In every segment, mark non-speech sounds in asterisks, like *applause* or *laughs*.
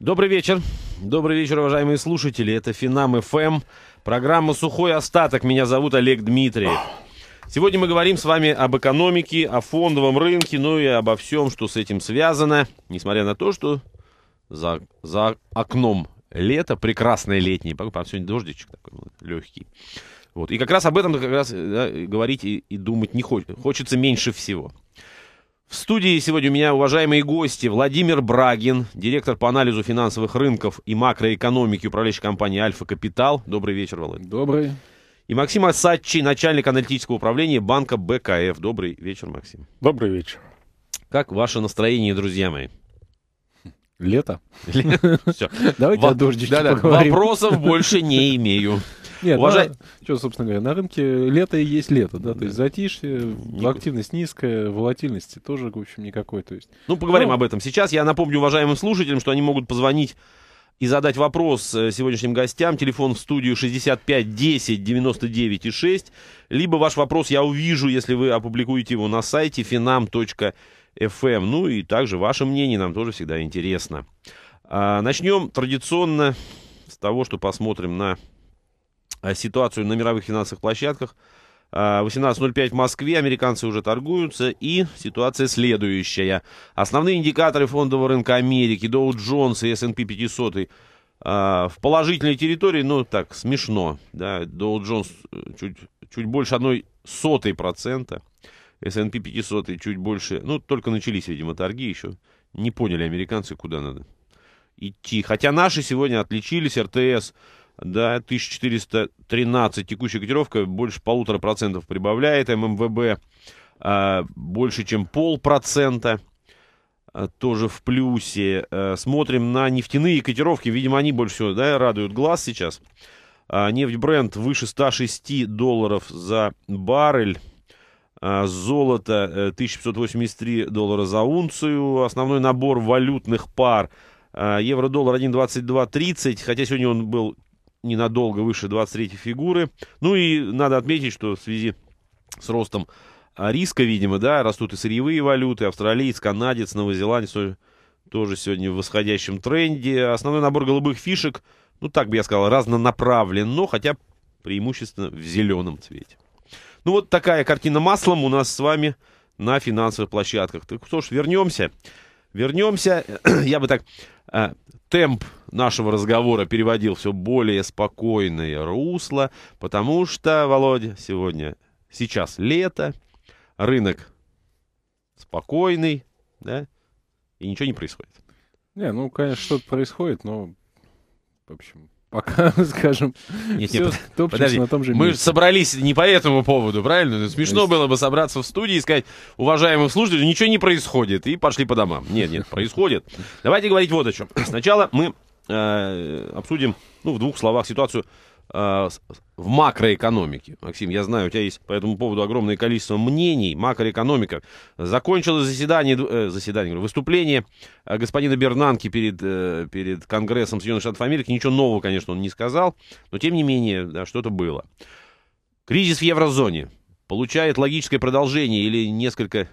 Добрый вечер. Добрый вечер, уважаемые слушатели. Это Финам ФМ. Эм. Программа «Сухой остаток». Меня зовут Олег Дмитриев. Сегодня мы говорим с вами об экономике, о фондовом рынке, ну и обо всем, что с этим связано. Несмотря на то, что за, за окном лето, прекрасное летнее, по-моему, сегодня дождичек такой легкий. Вот. И как раз об этом как раз да, говорить и, и думать не хочется. Хочется меньше всего. В студии сегодня у меня уважаемые гости Владимир Брагин, директор по анализу финансовых рынков и макроэкономики управляющей компании «Альфа Капитал». Добрый вечер, Володь. Добрый. И Максим Асадчи, начальник аналитического управления банка БКФ. Добрый вечер, Максим. Добрый вечер. Как ваше настроение, друзья мои? Лето. Лето. *laughs* Все. Давайте Во... о дождичке да, да. Вопросов больше не имею. Нет, ну, Уважать... на, что, собственно говоря, на рынке лето и есть лето, да, да. то есть затишье, Никуда. активность низкая, волатильности тоже, в общем, никакой, то есть... Ну, поговорим ну, об этом сейчас. Я напомню уважаемым слушателям, что они могут позвонить и задать вопрос э, сегодняшним гостям. Телефон в студию 65 10 99 и 6. Либо ваш вопрос я увижу, если вы опубликуете его на сайте finam.fm. Эм. Ну и также ваше мнение нам тоже всегда интересно. А, начнем традиционно с того, что посмотрим на Э, ситуацию на мировых финансовых площадках. 18.05 э, в Москве, американцы уже торгуются, и ситуация следующая. Основные индикаторы фондового рынка Америки, Dow Jones и S&P 500 э, в положительной территории, ну так, смешно. Да, Dow Jones чуть, чуть больше одной сотой процента, S&P 500 чуть больше, ну только начались, видимо, торги еще. Не поняли американцы, куда надо идти. Хотя наши сегодня отличились, РТС да, 1413 текущая котировка, больше полутора процентов прибавляет, ММВБ э, больше, чем полпроцента, э, тоже в плюсе. Э, смотрим на нефтяные котировки, видимо, они больше всего да, радуют глаз сейчас. Э, нефть бренд выше 106 долларов за баррель. Золото 1583 э, доллара за унцию. Основной набор валютных пар евро-доллар 1.2230, хотя сегодня он был ненадолго выше 23 фигуры. Ну и надо отметить, что в связи с ростом а, риска, видимо, да, растут и сырьевые валюты, австралиец, канадец, новозеландец тоже сегодня в восходящем тренде. Основной набор голубых фишек, ну так бы я сказал, разнонаправлен, но хотя преимущественно в зеленом цвете. Ну вот такая картина маслом у нас с вами на финансовых площадках. Так что ж, вернемся. Вернемся, *clears throat* я бы так, а, темп нашего разговора переводил все более спокойное русло, потому что, Володя, сегодня, сейчас лето, рынок спокойный, да, и ничего не происходит. Не, ну, конечно, что-то происходит, но, в общем, пока, *laughs* скажем, нет, все нет, под... подожди, на том же месте. Мы собрались не по этому поводу, правильно? Ну, смешно есть... было бы собраться в студии и сказать, уважаемым слушателям, ничего не происходит, и пошли по домам. Нет, нет, происходит. Давайте говорить вот о чем. Сначала мы э, обсудим, ну, в двух словах ситуацию э, в макроэкономике. Максим, я знаю, у тебя есть по этому поводу огромное количество мнений. Макроэкономика. Закончилось заседание, э, заседание, выступление э, господина Бернанки перед, э, перед Конгрессом Соединенных Штатов Америки. Ничего нового, конечно, он не сказал, но тем не менее, да, что-то было. Кризис в еврозоне получает логическое продолжение или несколько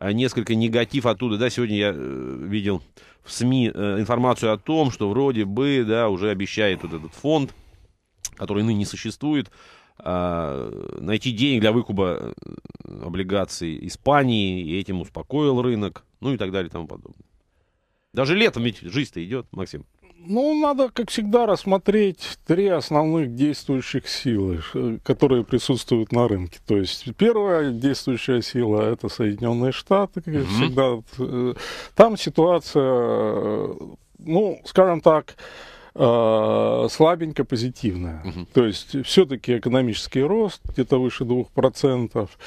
Э, несколько негатив оттуда, да, сегодня я э, видел в СМИ э, информацию о том, что вроде бы, да, уже обещает вот этот фонд, который ныне существует, а, найти денег для выкупа облигаций Испании, и этим успокоил рынок, ну и так далее и тому подобное. Даже летом ведь жизнь-то идет, Максим. Ну, надо, как всегда, рассмотреть три основных действующих силы, которые присутствуют на рынке. То есть первая действующая сила – это Соединенные Штаты, как mm-hmm. всегда. Э, там ситуация, э, ну, скажем так, э, слабенько позитивная. Угу. Uh То есть все-таки экономический рост где-то выше двух процентов.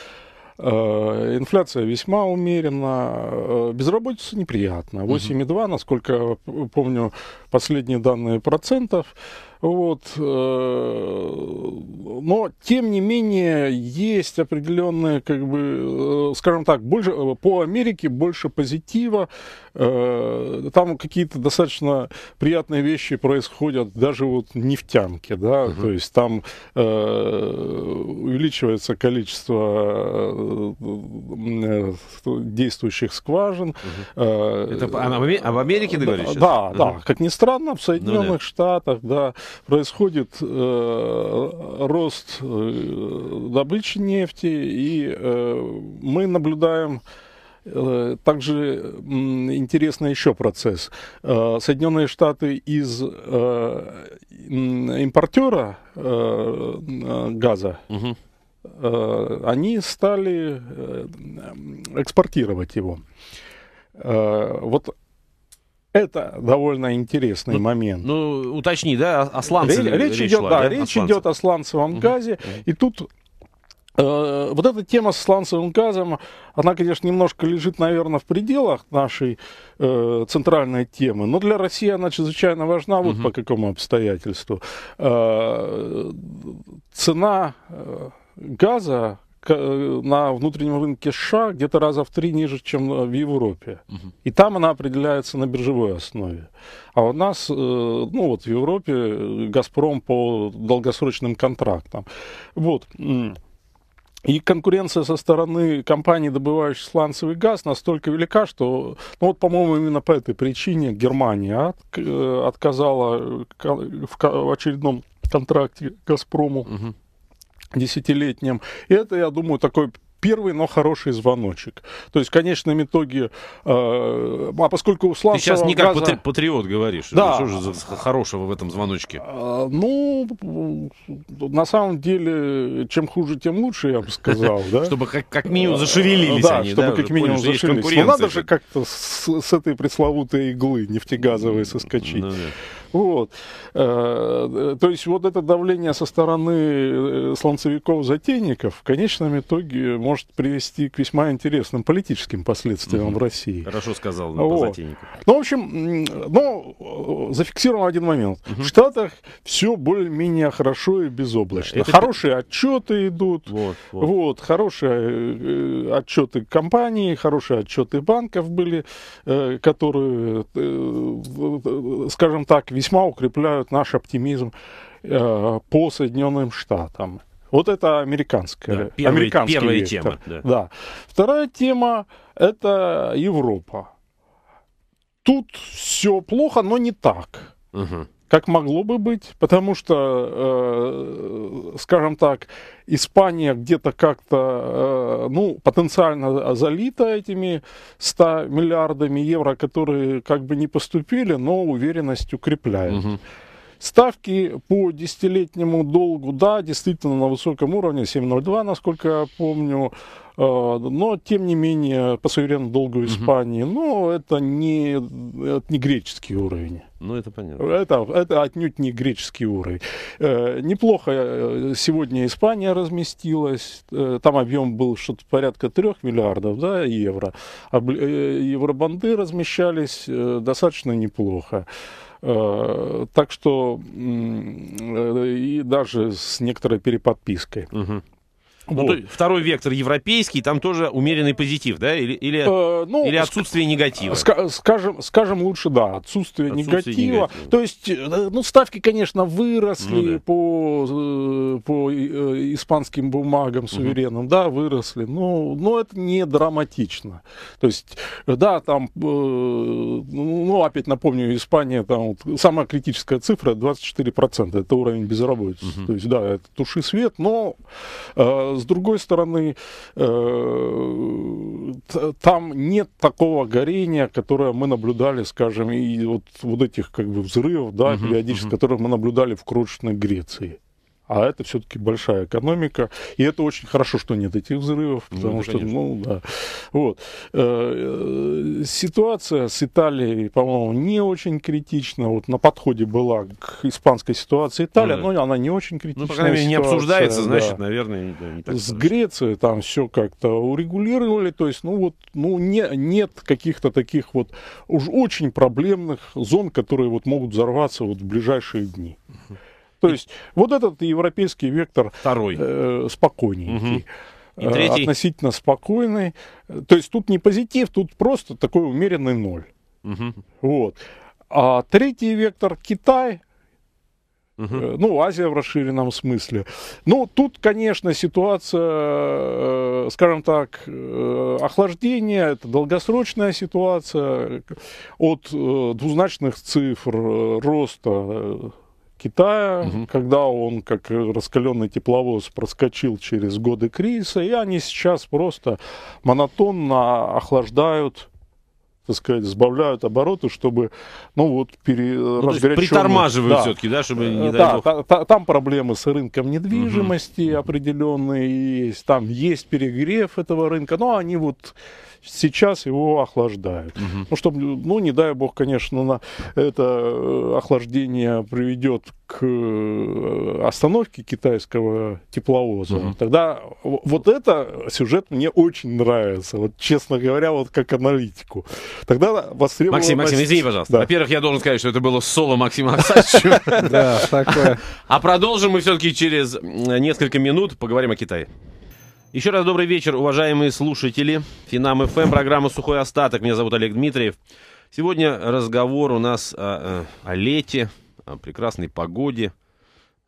Э, инфляция весьма умерена, э, безработица неприятна. 8,2, насколько помню, последние данные процентов. Вот. Э, но, тем не менее, есть определенные, как бы, э, скажем так, больше, э, по Америке больше позитива. Там какие-то достаточно приятные вещи происходят, даже вот нефтянки, да, угу. то есть там увеличивается количество действующих скважин. Угу. Это а, а, в Америке ты говоришь? Да, сейчас? да, угу. как ни странно, в ну Соединенных ну, Штатах, да происходит э, рост э, добычи нефти, и э, мы наблюдаем также интересный еще процесс. Соединенные Штаты из импортера газа, угу. они стали экспортировать его. Вот это довольно интересный ну, момент. Ну, уточни, да, о сланцеве речь, речь идет, шла, да, да, речь о идет о сланцевом угу. газе, угу. и тут э, вот эта тема с сланцевым газом, она, конечно, немножко лежит, наверное, в пределах нашей э, центральной темы, но для России она чрезвычайно важна вот угу. по какому обстоятельству. Э, цена э, газа, Э, на внутреннем рынке США где-то раза в три ниже, чем э, в Европе. Угу. И там она определяется на биржевой основе. А у нас, э, ну вот в Европе, Газпром по долгосрочным контрактам. Вот. И конкуренция со стороны компаний, добывающих сланцевый газ, настолько велика, что, ну вот, по-моему, именно по этой причине Германия от, отказала в очередном контракте Газпрому. Угу десятилетнем. И это, я думаю, такой первый, но хороший звоночек. То есть конечно в итоге, э, а поскольку у Славцева... Ты сейчас не газа... как патриот говоришь. Да. Что же хорошего в этом звоночке? Э, ну, на самом деле, чем хуже, тем лучше, я бы сказал. Да? *laughs* Чтобы как, минимум зашевелились да, они. чтобы как минимум зашевелились. Но ну, надо же как-то с, этой пресловутой иглы нефтегазовой соскочить. Ну вот. Э, э, то есть вот это давление со стороны э, слонцевиков-затейников в конечном итоге может привести к весьма интересным политическим последствиям угу. в России. Хорошо сказал ну, вот. Ну, в общем, ну, зафиксирован один момент. Угу. В Штатах все более-менее хорошо и безоблачно. Это... Хорошие отчеты идут, вот, вот. вот хорошие отчеты компаний, хорошие отчеты банков были, которые, скажем так, весьма укрепляют наш оптимизм э, по Соединенным Штатам. Вот это американская, да, первый, американский первая вектор. тема. Да. да. Вторая тема – это Европа. Тут все плохо, но не так. Угу как могло бы быть, потому что, э, скажем так, Испания где-то как-то, э, ну, потенциально залита этими 100 миллиардами евро, которые как бы не поступили, но уверенность укрепляет. Угу. Ставки по десятилетнему долгу, да, действительно на высоком уровне, 7,02, насколько я помню, э, но тем не менее по суверенному долгу Испании, угу. но это не, это не греческий уровень. Ну, это понятно. Это, это отнюдь не греческий уровень. Э, неплохо э, сегодня Испания разместилась. Э, там объем был что-то порядка 3 миллиардов да, евро. А, э, евробанды размещались э, достаточно неплохо. Э, так что э, и даже с некоторой переподпиской. Угу. Ну, вот. второй вектор европейский, там тоже умеренный позитив, да? Или, или, э, ну, или отсутствие негатива? Ска скажем, скажем лучше, да, отсутствие, отсутствие негатива. негатива. То есть, э, ну, ставки, конечно, выросли ну, да. по, э, по э, испанским бумагам, суверенным, угу. да, выросли, но, но это не драматично. То есть, да, там, ну, ну, опять напомню, Испания, там, вот, самая критическая цифра 24%, это уровень безработицы. Угу. То есть, да, это туши свет, но с другой стороны, э, там нет такого горения, которое мы наблюдали, скажем, и вот, вот этих как бы взрывов, да, uh-huh, периодически, uh-huh. которые мы наблюдали в крошечной Греции а это все-таки большая экономика. И это очень хорошо, что нет этих взрывов, ну, потому ну, что, конечно. ну, да. Вот. Э, э, ситуация с Италией, по-моему, не очень критична. Вот на подходе была к испанской ситуации Италия, ну, но она не очень критична. Ну, по крайней мере, не обсуждается, значит, да. наверное, не так. С Грецией там все как-то урегулировали, то есть, ну, вот, ну, не, нет каких-то таких вот уж очень проблемных зон, которые вот могут взорваться вот в ближайшие дни. Uh-huh. То есть вот этот европейский вектор Второй. Э, спокойненький. Угу. И э, третий. относительно спокойный. То есть тут не позитив, тут просто такой умеренный ноль. Угу. Вот. А третий вектор Китай, Угу. Ну, Азия в расширенном смысле. Ну, тут, конечно, ситуация, э, скажем так, охлаждение, это долгосрочная ситуация от двузначных цифр роста Китая, угу. когда он, как раскаленный тепловоз, проскочил через годы кризиса, и они сейчас просто монотонно охлаждают так сказать, сбавляют обороты, чтобы, ну вот, пере... ну, разгоряченные... Притормаживают да. все-таки, да, чтобы не э, да, та, та, Там проблемы с рынком недвижимости угу. определенные есть, там есть перегрев этого рынка, но они вот сейчас его охлаждают. Угу. Ну, чтобы, ну, не дай бог, конечно, на это э, охлаждение приведет к э, остановке китайского тепловоза. Угу. Тогда вот это сюжет мне очень нравится, вот честно говоря, вот как аналитику. Тогда востребовано... Максим, Максим, извини, пожалуйста. Да. Во-первых, я должен сказать, что это было соло Максима Аксачевича. *laughs* Да, такое. А продолжим мы все-таки через несколько минут, поговорим о Китае. Еще раз добрый вечер, уважаемые слушатели. Финам ФМ, эм, программа «Сухой остаток». Меня зовут Олег Дмитриев. Сегодня разговор у нас о, о лете, о прекрасной погоде.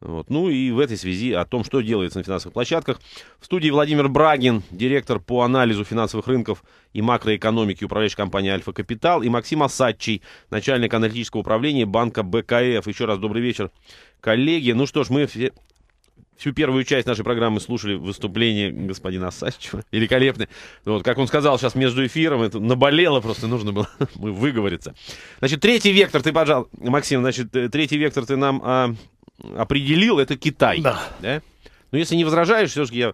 Вот. Ну и в этой связи о том, что делается на финансовых площадках. В студии Владимир Брагин, директор по анализу финансовых рынков и макроэкономики управляющей компании «Альфа Капитал», и Максим Асадчий, начальник аналитического управления банка БКФ. Еще раз добрый вечер, коллеги. Ну что ж, мы все всю первую часть нашей программы слушали выступление господина Осадчева. Великолепное. Вот, как он сказал сейчас между эфиром, это наболело просто, нужно было *laughs* выговориться. Значит, третий вектор ты, пожалуй, Максим, значит, э, третий вектор ты нам а, определил, это Китай. Да. да? Но ну, если не возражаешь, все-таки я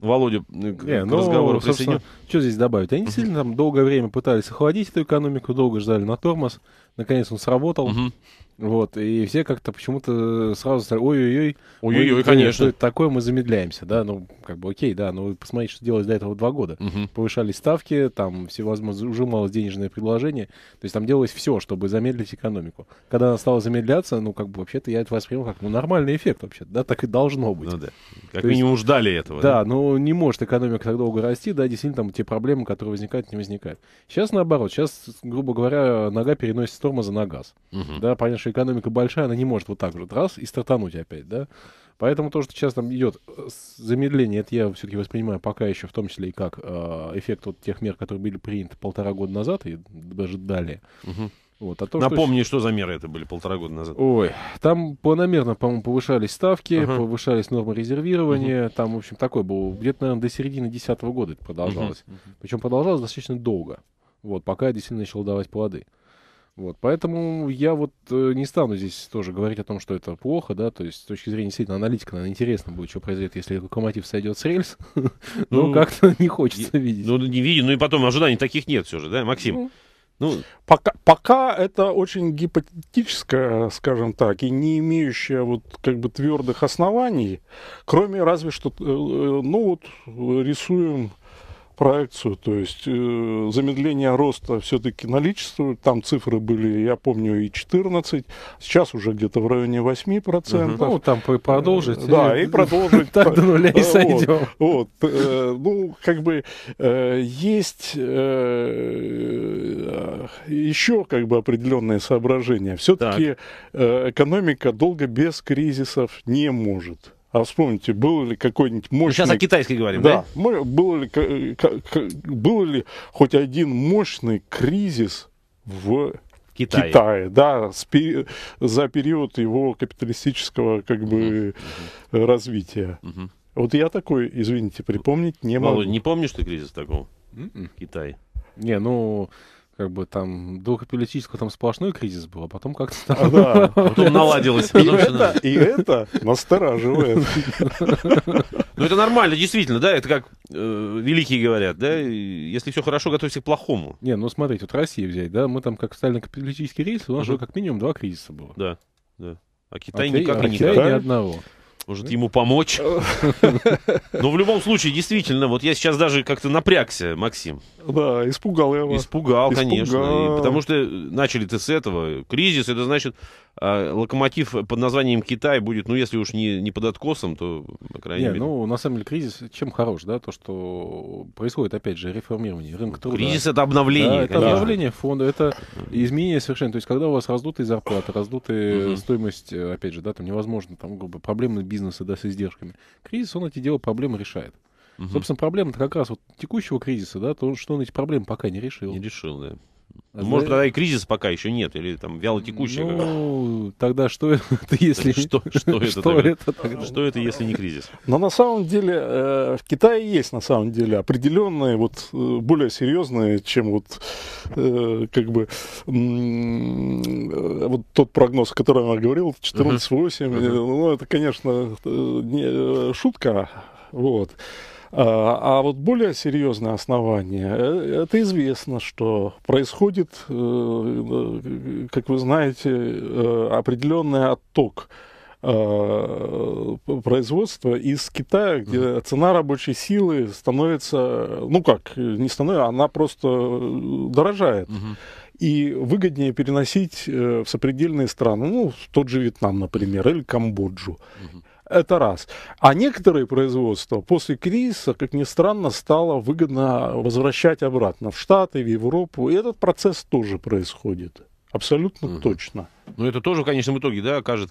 Володя, э, к, не, к ну, разговору присоединю. Что здесь добавить? Они действительно там долгое время пытались охладить эту экономику, долго ждали на тормоз. Наконец он сработал. Угу. Вот, и все как-то почему-то сразу стали, ой-ой-ой. Ой-ой-ой, конечно. Что это такое, мы замедляемся, да, ну, как бы окей, да, но посмотрите, что делалось до этого два года. Угу. Повышали ставки, там всевозможно ужималось денежное предложение, то есть там делалось все, чтобы замедлить экономику. Когда она стала замедляться, ну, как бы вообще-то я это воспринял как, ну, нормальный эффект вообще да, так и должно быть. Ну да, как то минимум есть, ждали этого. Да, да, но ну, не может экономика так долго расти, да, действительно, там те проблемы, которые возникают, не возникают. Сейчас наоборот, сейчас, грубо говоря, нога переносит с тормоза на газ. Угу. Да, понятно, наша экономика большая, она не может вот так вот раз и стартануть опять, да. Поэтому то, что сейчас там идет э, замедление, это я все-таки воспринимаю пока еще в том числе и как э, эффект вот тех мер, которые были приняты полтора года назад и даже далее. Угу. Вот, а то, Напомни, что... что за меры это были полтора года назад. Ой, там планомерно, по-моему, повышались ставки, uh-huh. повышались нормы резервирования. Uh-huh. Там, в общем, такой был где-то, наверное, до середины 2010 года это продолжалось. Uh-huh. Причем продолжалось достаточно долго. Вот, пока я действительно начал давать плоды. Uh, вот, поэтому я вот э, не стану здесь тоже говорить о том, что это плохо, да, то есть с точки зрения действительно аналитика, наверное, интересно будет, что произойдет, если локомотив сойдет с рельс, *laughs* ну, ну как-то не хочется видеть. Ну, не видим, ну и потом ожиданий таких нет все же, да, Максим? Ну. Ну, пока, пока это очень гипотетическое, скажем так, и не имеющее вот как бы твердых оснований, кроме разве что, э, э, ну вот рисуем проекцию, то есть э, замедление роста все-таки наличествует, там цифры были, я помню, и 14, сейчас уже где-то в районе 8%. Угу. Ну, там продолжить. Э, да, и, и продолжить. Так до нуля и сойдем. Вот, э, ну, как бы э, есть еще как бы определенные соображения. Все-таки экономика долго без кризисов не может. А вспомните, было ли какой-нибудь мощный... Сейчас о китайской говорим, да? да? Было, ли, было ли хоть один мощный кризис в Китае, Китае да, за период его капиталистического как бы угу. развития. Угу. Вот я такой, извините, припомнить не ну, могу. Володь, не помнишь ты кризис такого? mm Китай. Не, ну, как бы там до капиталистического там сплошной кризис был, а потом как-то там... А, да, *laughs* потом наладилось. И это настораживает. Ну это нормально, действительно, да, это как э, великие говорят, да, если все хорошо, готовься к плохому. Не, ну смотрите, вот Россия взять, да, мы там как встали на капиталистический рейс, у нас уже как минимум два кризиса было. Да, да. А Китай а никак не а Китай ни одного. Может, ему помочь? *laughs* Но ну, в любом случае, действительно, вот я сейчас даже как-то напрягся, Максим. Да, испугал я вас. Испугал, испугал. конечно. И потому что начали ты с этого. Кризис, это значит, а, локомотив под названием Китай будет, ну, если уж не, не под откосом, то, по крайней не, мере... ну, на самом деле, кризис чем хорош, да, то, что происходит, опять же, реформирование рынка труда. Кризис — это обновление, да, конечно. это обновление фонда, это изменение совершенно. То есть, когда у вас раздутые зарплаты, раздутая угу. стоимость, э, опять же, да, там невозможно, там, грубо, проблемы бизнеса, да, с издержками. Кризис, он эти дела проблемы решает. Угу. Собственно, проблема-то как раз вот текущего кризиса, да, то, что он эти проблемы пока не решил. Не решил, да. А Может, тогда и кризис пока еще нет, или там вяло текущий. Ну, тогда что это, *laughs* если... *laughs* Что, что, *laughs* это, что тогда? это тогда? Что это, если не кризис? Но на самом деле э, в Китае есть, на самом деле, определенные, вот, э, более серьезные, чем вот, э, как бы, вот тот прогноз, о котором я говорил, 14,8, uh ну, это, конечно, не, шутка, вот. А, а вот более серьезное основание, э, это известно, что происходит, э, э, как вы знаете, определенный отток производства из Китая, где цена рабочей силы становится, ну как, не становится, она просто дорожает. и выгоднее переносить в сопредельные страны, ну, тот же Вьетнам, например, или Камбоджу. Угу. Это раз. А некоторые производства после кризиса, как ни странно, стало выгодно возвращать обратно в Штаты, в Европу. И этот процесс тоже происходит. Абсолютно угу. точно. Но это тоже в конечном итоге, да, окажет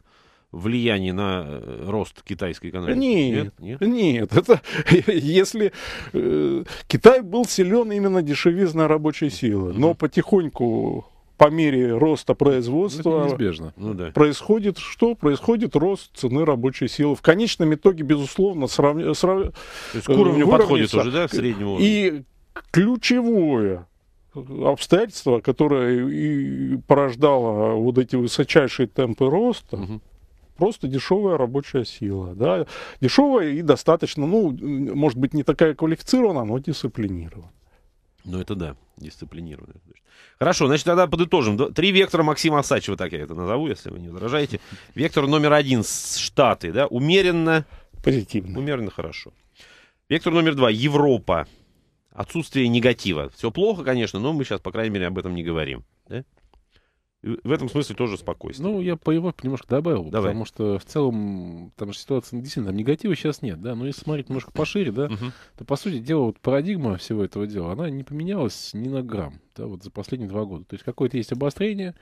влияние на э, рост китайской экономики? Нет, нет, нет. это *laughs* если э, Китай был силен именно дешевизной рабочей силы, угу. но потихоньку по мере роста производства Ну, ну происходит что? Происходит рост цены рабочей силы. В конечном итоге, безусловно, сравни... срав... То есть к уровню э, подходит уже, да, к среднему И ключевое обстоятельство, которое и порождало вот эти высочайшие темпы роста, угу просто дешевая рабочая сила. Да? Дешевая и достаточно, ну, может быть, не такая квалифицированная, но дисциплинированная. Ну, это да, дисциплинированно. Хорошо, значит, тогда подытожим. Три вектора Максима Осадчева, так я это назову, если вы не возражаете. Вектор номер один — Штаты, да? Умеренно... Позитивно. Умеренно хорошо. Вектор номер два — Европа. Отсутствие негатива. Все плохо, конечно, но мы сейчас, по крайней мере, об этом не говорим. Да? в этом смысле тоже спокойствие. Ну, я по его немножко добавил, Давай. потому что в целом там же ситуация действительно, там негатива сейчас нет, да, но если смотреть немножко пошире, да, угу. то, по сути дела, вот парадигма всего этого дела, она не поменялась ни на грамм, да, вот за последние два года. То есть какое-то есть обострение,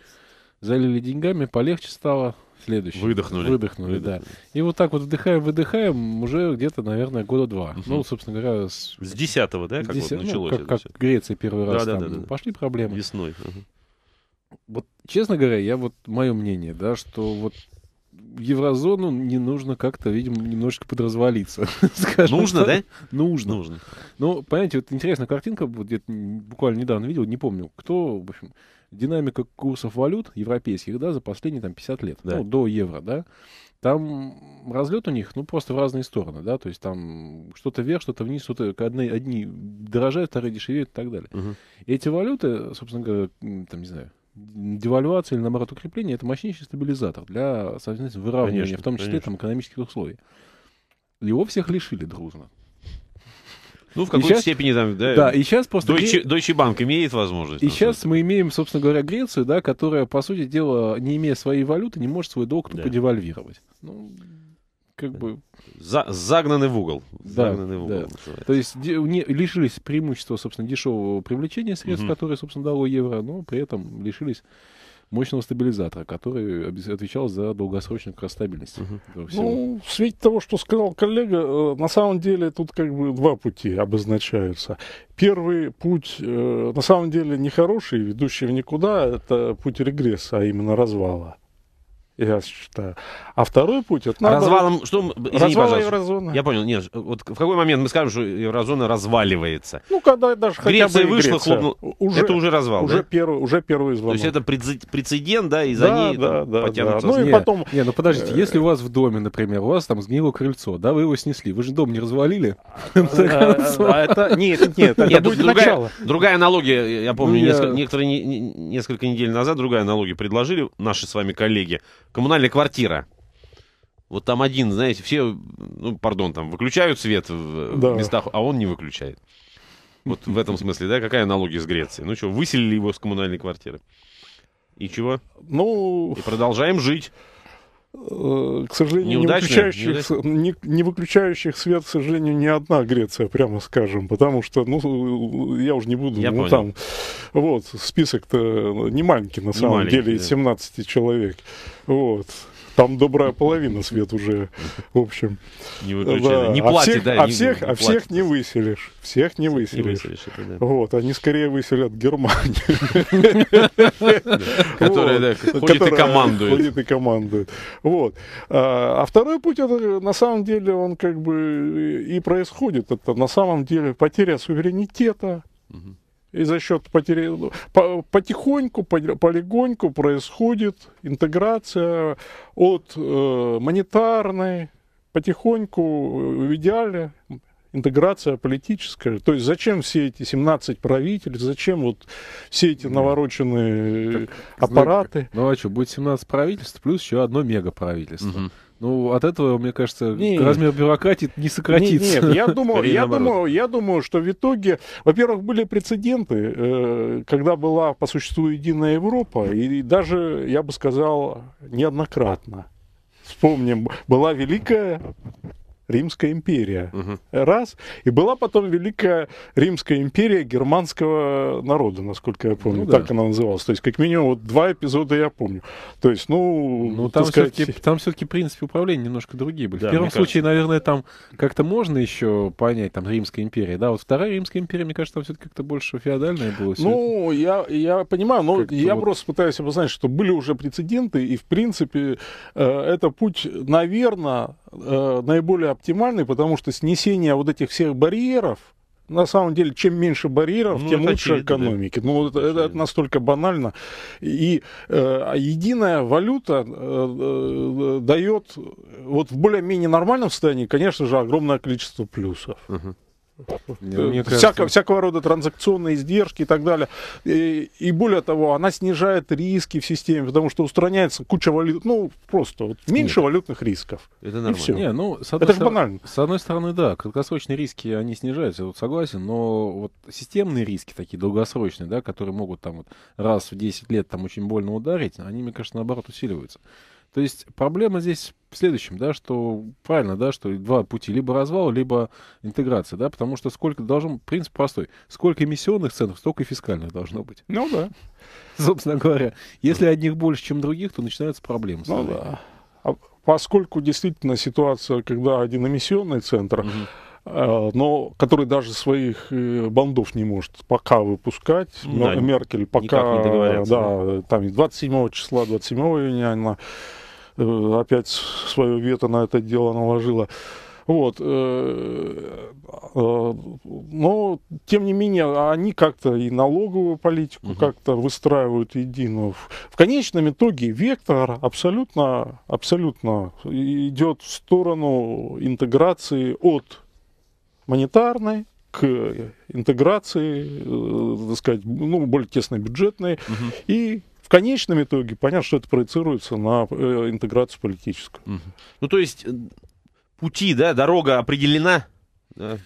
залили деньгами, полегче стало, следующее. Выдохнули. Выдохнули, да. И вот так вот вдыхаем, выдыхаем уже где-то, наверное, года два. Угу. Ну, собственно говоря, с... С десятого, да, как 10... вот ну, началось? Ну, как, как Греция первый раз да, там да, да, да. пошли проблемы. Весной. Угу вот, честно говоря, я вот мое мнение, да, что вот еврозону не нужно как-то, видимо, немножечко подразвалиться. *laughs* нужно, да? Нужно. Нужно. Ну, понимаете, вот интересная картинка, вот я буквально недавно видел, не помню, кто, в общем, динамика курсов валют европейских, да, за последние там 50 лет, да. ну, до евро, да, там разлет у них, ну, просто в разные стороны, да, то есть там что-то вверх, что-то вниз, что-то одни, одни дорожают, вторые дешевеют и так далее. Угу. эти валюты, собственно говоря, там, не знаю, девальвация или, наоборот, укрепление — это мощнейший стабилизатор для, соответственно, выравнивания, конечно, в том числе там, экономических условий. Его всех лишили дружно. Ну, в какой-то сейчас, степени там, да. Да, и сейчас просто... Deutsche, Deutsche Bank имеет возможность. И сейчас мы имеем, собственно говоря, Грецию, да, которая, по сути дела, не имея своей валюты, не может свой долг тупо да. девальвировать. Ну, как э, бы... За, загнаны в угол. Да, загнаны в угол. Да. То есть де, не, лишились преимущества, собственно, дешевого привлечения средств, угу. которые, собственно, дало евро, но при этом лишились мощного стабилизатора, который отвечал за долгосрочную как стабильность. Угу. Ну, в свете того, что сказал коллега, э, на самом деле тут как бы два пути обозначаются. Первый путь, э, на самом деле, нехороший, ведущий в никуда, это путь регресса, а именно развала. Я считаю. А второй путь это наоборот. развалом что развал пожалуйста. Я понял, нет, вот в какой момент мы скажем, что еврозона разваливается? Ну когда даже Греция хотя бы вышла, Греция. хлопнула, уже, это уже развал, уже да? первый, уже первый звонок. То есть это прецедент, да, и за да, ней да, да, потянутся. Да. Ну и потом. Не, ну подождите, э, если у вас в доме, например, у вас там сгнило крыльцо, да, вы его снесли, вы же дом не развалили? *laughs* Это нет, нет, это будет начало. Другая аналогия, я помню, ну, несколько недель назад другая аналогия предложили наши с вами коллеги коммунальная квартира. Вот там один, знаете, все, ну, пардон, там выключают свет в да. местах, а он не выключает. Вот в этом смысле, да, какая аналогия с Грецией? Ну что, выселили его с коммунальной квартиры. И чего? Ну... И продолжаем жить. Э, к сожалению, не выключающих, не, не выключающих свет, к сожалению, не одна Греция, прямо скажем, потому что, ну, я уже не буду, я ну, понял. там, вот, список-то ну, не маленький, на не самом маленький, деле, из да. 17 человек, вот. Там добрая половина свет уже, в общем. Не выключена. Да. Не платит, а всех, да. А всех, не, а не всех не выселишь. Всех не выселишь. Вот, они скорее выселят *laughs* Германию. Которая ходит и командует. Ходит и командует. Вот. А, а второй путь, это на самом деле, он как бы и происходит. Это на самом деле потеря суверенитета, и за счет потери... Ну, потихоньку, полигоньку происходит интеграция от э, монетарной, потихоньку э, в идеале интеграция политическая. То есть зачем все эти 17 правителей, зачем вот все эти навороченные так, аппараты? Знаете, ну а что, будет 17 правительств плюс еще одно мегаправительство. Угу. Ну, от этого, мне кажется, не, размер бюрократии не сократится. Нет, нет. я *laughs* думал, я думал, я думаю, что в итоге, во-первых, были прецеденты, э, когда была по существу единая Европа, и даже, я бы сказал, неоднократно. Вспомним, была великая Римская империя. Угу. Раз. И была потом Великая Римская империя германского народа, насколько я помню. Ну, так да. она называлась. То есть, как минимум, вот два эпизода я помню. То есть, ну... Ну, там все-таки там принципы управления немножко другие были. Да, В первом случае, кажется... наверное, там как-то можно еще понять, там, Римская империя. Да, вот Вторая Римская империя, мне кажется, там все-таки как-то больше феодальная была. Ну, я, я понимаю, но я вот... просто пытаюсь обозначить, что были уже прецеденты, и, в принципе, э, это путь, наверное, э, наиболее оптимальный, потому что снесение вот этих всех барьеров, на самом деле, чем меньше барьеров, ну, тем лучше очевидно, экономики. Да. Ну, это, это, это настолько банально. И э, единая валюта э, э, дает вот в более-менее нормальном состоянии, конечно же, огромное количество плюсов. Угу. Ну, Всяко, всякого рода транзакционные издержки и так далее. И, и более того, она снижает риски в системе, потому что устраняется куча валют, ну просто вот, меньше Нет. валютных рисков. Это нормально. Не, ну, с одной Это стор... банально. С одной стороны, да, краткосрочные риски, они снижаются, вот согласен, но вот системные риски такие долгосрочные, да, которые могут там вот раз в 10 лет там очень больно ударить, они, мне кажется, наоборот усиливаются. То есть проблема здесь в следующем, да, что правильно, да, что два пути, либо развал, либо интеграция, да, потому что сколько должен, принцип простой, сколько эмиссионных центров, столько и фискальных должно быть. Ну да. *laughs* Собственно говоря, если одних больше, чем других, то начинаются проблемы. Ну да. А поскольку действительно ситуация, когда один эмиссионный центр, угу. но который даже своих э, бандов не может пока выпускать. Да, Меркель пока... да, да, там 27 числа, 27 июня она Э, опять свое вето на это дело наложила. Вот. Э, э, но, тем не менее, они как-то и налоговую политику угу. как-то выстраивают единую. В конечном итоге вектор абсолютно, абсолютно идет в сторону интеграции от монетарной к интеграции, так сказать, ну, более тесно бюджетной угу. и в конечном итоге понятно, что это проецируется на э, интеграцию политическую. Угу. Ну, то есть э, пути, да, дорога определена. Да.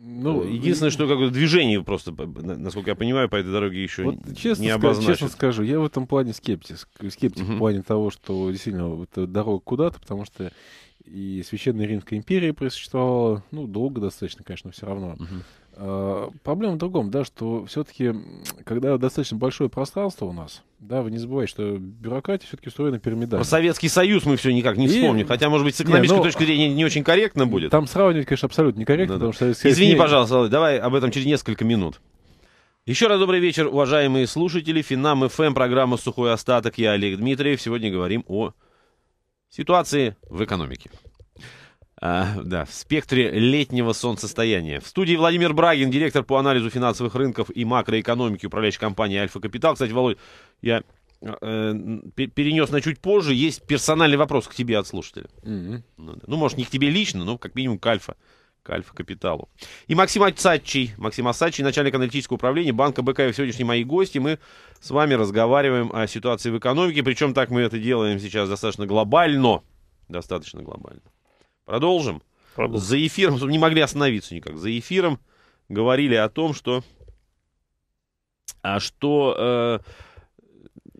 Ну, э, Единственное, что как движение просто, насколько я понимаю, по этой дороге еще вот, честно не обозначено. Честно скажу, я в этом плане скептик. Скептик угу. в плане того, что действительно это дорога куда-то, потому что и Священная Римская империя просуществовала, ну, долго достаточно, конечно, все равно. Угу. А, проблема в другом, да, что все-таки, когда достаточно большое пространство у нас, да, вы не забывайте, что бюрократия все-таки устроена пирамидами. Про Советский Союз мы все никак не вспомним, и... хотя, может быть, с экономической не, но... точки зрения не очень корректно будет. Там сравнивать, конечно, абсолютно некорректно, да, потому что Советский Извини, не... пожалуйста, давай об этом через несколько минут. Еще раз добрый вечер, уважаемые слушатели. Финам ФМ, эм, программа «Сухой остаток». Я Олег Дмитриев. Сегодня говорим о ситуации в экономике. А, да, в спектре летнего солнцестояния. В студии Владимир Брагин, директор по анализу финансовых рынков и макроэкономики управляющей компании «Альфа Капитал». Кстати, Володь, я э, перенес на чуть позже, есть персональный вопрос к тебе от слушателя. Mm-hmm. Ну, может, не к тебе лично, но как минимум к Альфа, к Альфа Капиталу. И Максим Асачий, Максим Асачий, начальник аналитического управления банка БКФ, сегодняшние мои гости. Мы с вами разговариваем о ситуации в экономике, причем так мы это делаем сейчас достаточно глобально, достаточно глобально. Продолжим. Продолжим. За эфиром, чтобы не могли остановиться никак, за эфиром говорили о том, что... А что... Э,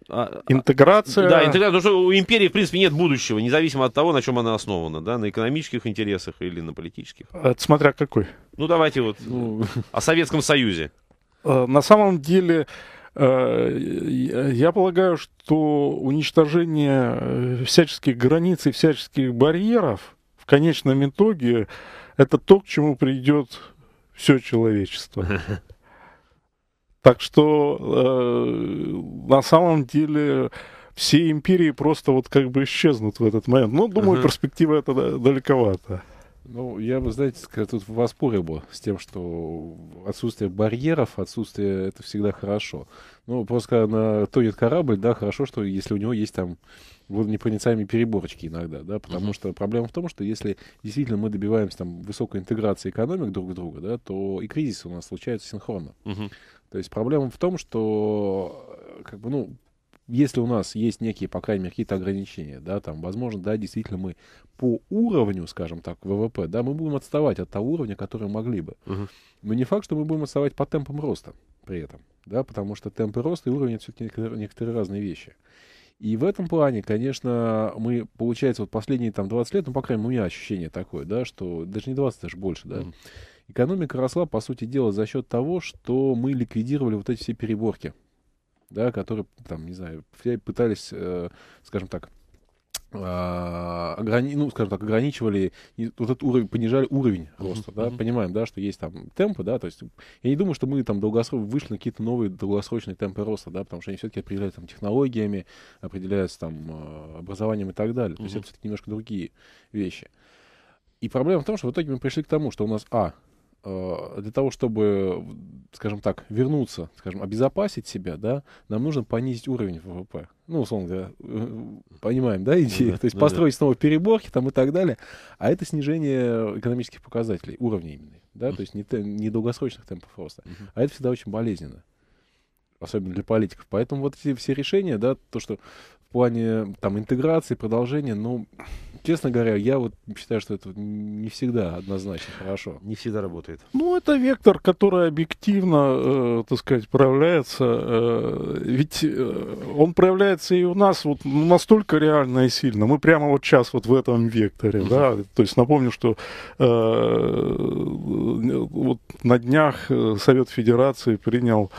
а, а, Интеграция. Да, интеграция, потому что у империи, в принципе, нет будущего, независимо от того, на чем она основана, да, на экономических интересах или на политических. А это смотря какой. Ну, давайте вот ну. о Советском Союзе. На самом деле, э, я полагаю, что уничтожение э, всяческих границ и всяческих барьеров в конечном итоге это то, к чему придет все человечество. *laughs* Так что э, на самом деле все империи просто вот как бы исчезнут в этот момент. Но, ну, думаю, uh-huh. перспектива это далековато. Ну, я бы, знаете, тут воспорил бы с тем, что отсутствие барьеров, отсутствие — это всегда хорошо. Ну, просто когда тонет корабль, да, хорошо, что если у него есть там водонепроницаемые переборочки иногда, да, потому mm-hmm. что проблема в том, что если действительно мы добиваемся там высокой интеграции экономик друг друга, да, то и кризис у нас случается синхронно. Mm-hmm. То есть проблема в том, что э, как бы, ну, если у нас есть некие, по крайней мере, какие-то ограничения, да, там, возможно, да, действительно мы по уровню, скажем так, ВВП, да, мы будем отставать от того уровня, который могли бы. Uh-huh. Но не факт, что мы будем отставать по темпам роста при этом, да, потому что темпы роста и уровень это все-таки некоторые, некоторые разные вещи. И в этом плане, конечно, мы, получается, вот последние там 20 лет, ну, по крайней мере, у меня ощущение такое, да, что даже не 20, даже больше, да, mm. экономика росла, по сути дела, за счет того, что мы ликвидировали вот эти все переборки, да, которые, там, не знаю, пытались, э, скажем так, а, ограни... ну, скажем так, ограничивали вот этот уровень, понижали уровень роста, да, понимаем, да, что есть там темпы, да, то есть я не думаю, что мы там долгосрочно вышли на какие-то новые долгосрочные темпы роста, да, потому что они все-таки определяются там технологиями, определяются там а, образованием и так далее, то есть это все-таки немножко другие вещи. И проблема в том, что в итоге мы пришли к тому, что у нас, а, Э, для того, чтобы, скажем так, вернуться, скажем, обезопасить себя, да, нам нужно понизить уровень ВВП. Ну, условно говоря, э, понимаем, да, ну идею? Да, То есть да, ну построить да. снова переборки там и так далее. А это снижение экономических показателей, уровня именно, да, то есть не, не долгосрочных темпов роста. Uh-huh. А это всегда очень болезненно особенно для политиков. Поэтому вот эти все решения, да, то, что в плане там интеграции, продолжения, ну, честно говоря, я вот считаю, что это не всегда однозначно хорошо. Не всегда работает. Ну, это вектор, который объективно, э, так сказать, проявляется. Э, ведь э, он проявляется и у нас вот настолько реально и сильно. Мы прямо вот сейчас вот в этом векторе, да. То есть напомню, что э, вот на днях э, Совет Федерации принял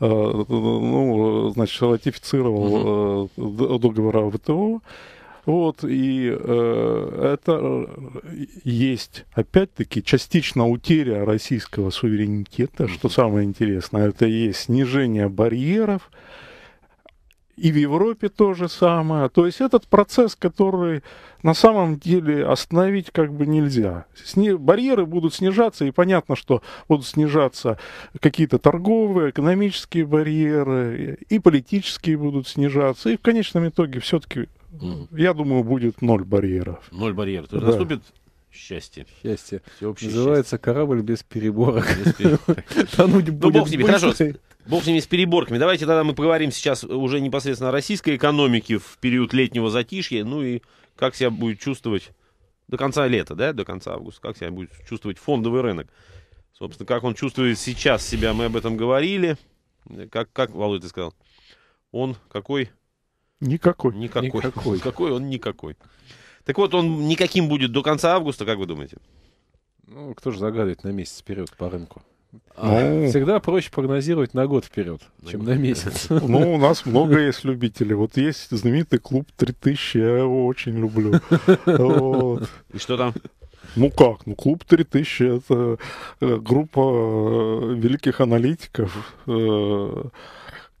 э, ну, значит, ратифицировал угу. договор о ВТО, вот, и э, это есть, опять-таки, частично утеря российского суверенитета, что самое интересное, это есть снижение барьеров, и в Европе то же самое. То есть этот процесс, который на самом деле остановить как бы нельзя. Сни... Барьеры будут снижаться, и понятно, что будут снижаться какие-то торговые, экономические барьеры, и политические будут снижаться. И в конечном итоге все-таки Угу. Я думаю, будет ноль барьеров. Ноль барьеров. То есть да. наступит Счастье. Счастье. Всеобщее Называется счастье. корабль без переборок. *laughs* Тонуть ну, бог с ними, хорошо. Бог с ними, с переборками. Давайте тогда мы поговорим сейчас уже непосредственно о российской экономике в период летнего затишья, ну и как себя будет чувствовать до конца лета, да, до конца августа, как себя будет чувствовать фондовый рынок. Собственно, как он чувствует сейчас себя, мы об этом говорили. Как, как Володя, сказал? Он какой Никакой. Никакой. Никакой. Какой он никакой. Так вот, он никаким будет до конца августа, как вы думаете? Ну, кто же загадывает на месяц вперед по рынку? А, ну. всегда проще прогнозировать на год вперед, на чем год. на месяц. *laughs* Ну, у нас много есть любителей. Вот есть знаменитый клуб 3000, я его очень люблю. И что там? Ну как, ну клуб 3000 это э, группа э, великих аналитиков э,